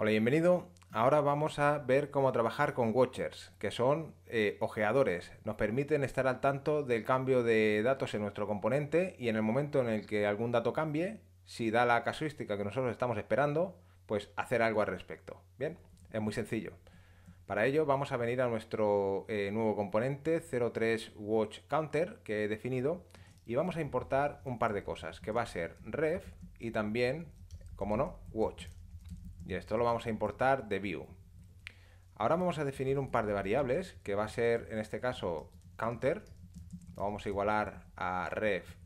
Hola, bienvenido. Ahora vamos a ver cómo trabajar con watchers, que son eh, ojeadores. Nos permiten estar al tanto del cambio de datos en nuestro componente y en el momento en el que algún dato cambie, si da la casuística que nosotros estamos esperando, pues hacer algo al respecto. Bien, es muy sencillo. Para ello vamos a venir a nuestro eh, nuevo componente 03 Watch Counter que he definido y vamos a importar un par de cosas, que va a ser ref y también, como no, watch y esto lo vamos a importar de view. Ahora vamos a definir un par de variables que va a ser en este caso counter, lo vamos a igualar a ref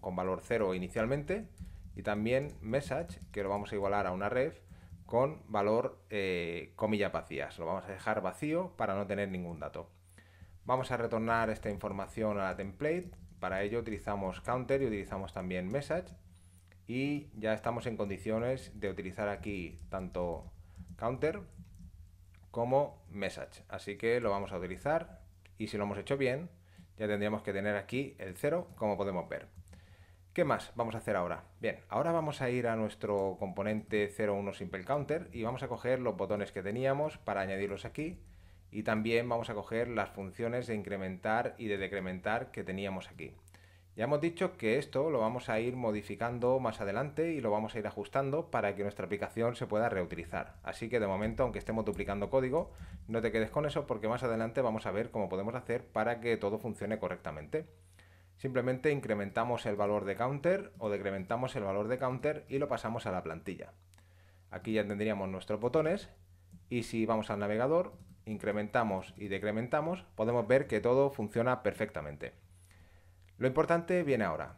con valor 0 inicialmente y también message que lo vamos a igualar a una ref con valor eh, comillas vacías, lo vamos a dejar vacío para no tener ningún dato. Vamos a retornar esta información a la template, para ello utilizamos counter y utilizamos también message y ya estamos en condiciones de utilizar aquí tanto counter como message. Así que lo vamos a utilizar y si lo hemos hecho bien, ya tendríamos que tener aquí el 0 como podemos ver. ¿Qué más vamos a hacer ahora? Bien, ahora vamos a ir a nuestro componente 01 Simple Counter y vamos a coger los botones que teníamos para añadirlos aquí y también vamos a coger las funciones de incrementar y de decrementar que teníamos aquí. Ya hemos dicho que esto lo vamos a ir modificando más adelante y lo vamos a ir ajustando para que nuestra aplicación se pueda reutilizar. Así que de momento, aunque estemos duplicando código, no te quedes con eso porque más adelante vamos a ver cómo podemos hacer para que todo funcione correctamente. Simplemente incrementamos el valor de counter o decrementamos el valor de counter y lo pasamos a la plantilla. Aquí ya tendríamos nuestros botones y si vamos al navegador, incrementamos y decrementamos, podemos ver que todo funciona perfectamente. Lo importante viene ahora.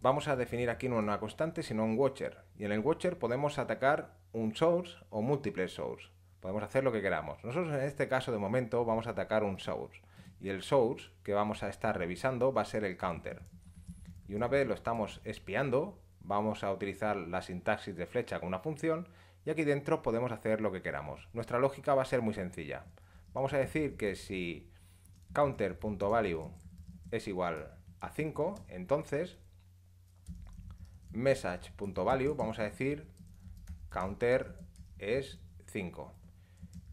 Vamos a definir aquí no una constante, sino un watcher. Y en el watcher podemos atacar un source o múltiples source. Podemos hacer lo que queramos. Nosotros en este caso de momento vamos a atacar un source. Y el source que vamos a estar revisando va a ser el counter. Y una vez lo estamos espiando, vamos a utilizar la sintaxis de flecha con una función y aquí dentro podemos hacer lo que queramos. Nuestra lógica va a ser muy sencilla. Vamos a decir que si counter.value es igual a 5, entonces message.value, vamos a decir counter es 5.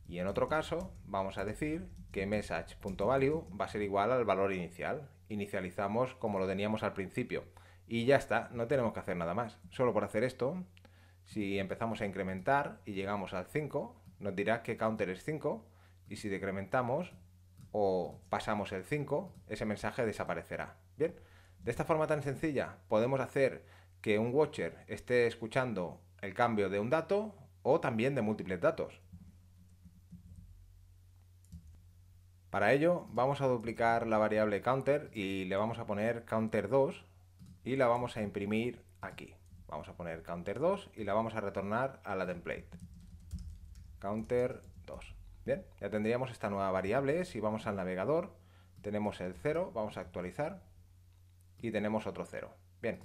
Y en otro caso vamos a decir que message.value va a ser igual al valor inicial. Inicializamos como lo teníamos al principio. Y ya está, no tenemos que hacer nada más. Solo por hacer esto, si empezamos a incrementar y llegamos al 5, nos dirá que counter es 5. Y si decrementamos, o pasamos el 5, ese mensaje desaparecerá. Bien, de esta forma tan sencilla podemos hacer que un watcher esté escuchando el cambio de un dato o también de múltiples datos. Para ello vamos a duplicar la variable counter y le vamos a poner counter2 y la vamos a imprimir aquí. Vamos a poner counter2 y la vamos a retornar a la template. Counter 2 ya tendríamos esta nueva variable. Si vamos al navegador, tenemos el 0, vamos a actualizar y tenemos otro 0. Bien,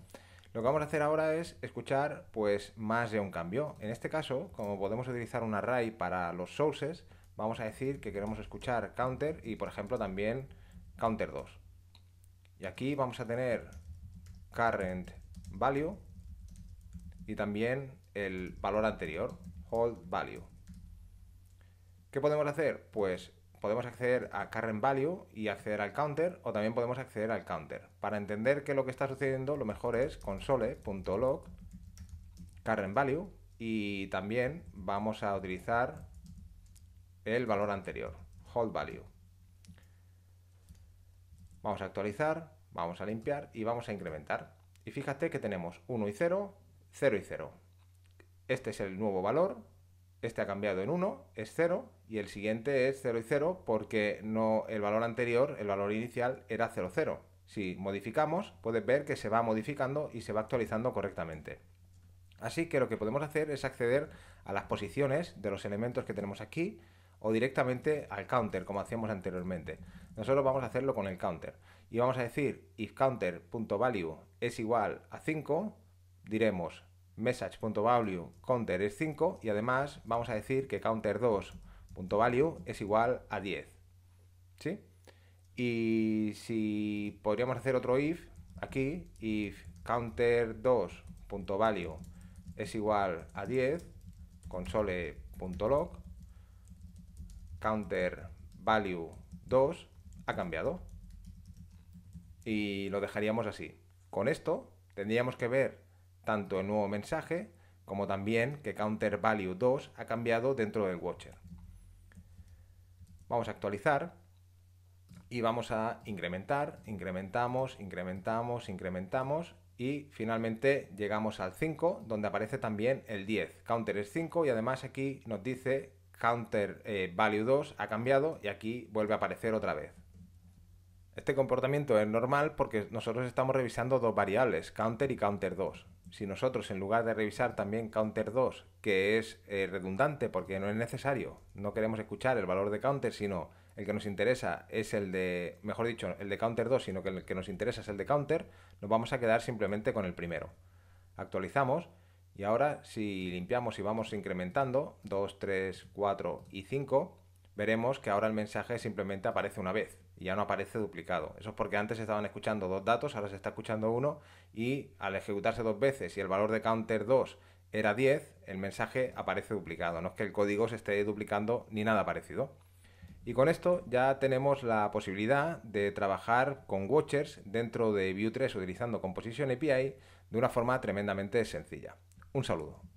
lo que vamos a hacer ahora es escuchar pues más de un cambio. En este caso, como podemos utilizar un array para los sources, vamos a decir que queremos escuchar counter y por ejemplo también counter 2. Y aquí vamos a tener current value y también el valor anterior, hold value. ¿Qué podemos hacer? Pues podemos acceder a current value y acceder al counter o también podemos acceder al counter. Para entender qué es lo que está sucediendo, lo mejor es console.log current value y también vamos a utilizar el valor anterior, hold value. Vamos a actualizar, vamos a limpiar y vamos a incrementar. Y fíjate que tenemos 1 y 0, 0 y 0. Este es el nuevo valor este ha cambiado en 1, es 0, y el siguiente es 0 y 0 porque no, el valor anterior, el valor inicial, era 0, 0. Si modificamos, puedes ver que se va modificando y se va actualizando correctamente. Así que lo que podemos hacer es acceder a las posiciones de los elementos que tenemos aquí o directamente al counter, como hacíamos anteriormente. Nosotros vamos a hacerlo con el counter. Y vamos a decir if counter.value es igual a 5, diremos message.value counter es 5 y además vamos a decir que counter2.value es igual a 10. ¿Sí? Y si podríamos hacer otro if aquí, if counter2.value es igual a 10, console.log, counter value 2 ha cambiado. Y lo dejaríamos así. Con esto tendríamos que ver tanto el nuevo mensaje como también que Counter Value 2 ha cambiado dentro del Watcher. Vamos a actualizar y vamos a incrementar, incrementamos, incrementamos, incrementamos y finalmente llegamos al 5 donde aparece también el 10. Counter es 5 y además aquí nos dice Counter eh, Value 2 ha cambiado y aquí vuelve a aparecer otra vez. Este comportamiento es normal porque nosotros estamos revisando dos variables, counter y counter 2 si nosotros en lugar de revisar también counter 2, que es eh, redundante porque no es necesario, no queremos escuchar el valor de counter, sino el que nos interesa es el de, mejor dicho, el de counter 2, sino que el que nos interesa es el de counter, nos vamos a quedar simplemente con el primero. Actualizamos y ahora si limpiamos y vamos incrementando 2, 3, 4 y 5, veremos que ahora el mensaje simplemente aparece una vez y ya no aparece duplicado. Eso es porque antes estaban escuchando dos datos, ahora se está escuchando uno y al ejecutarse dos veces y el valor de counter 2 era 10, el mensaje aparece duplicado. No es que el código se esté duplicando ni nada parecido. Y con esto ya tenemos la posibilidad de trabajar con watchers dentro de Vue3 utilizando Composition API de una forma tremendamente sencilla. Un saludo.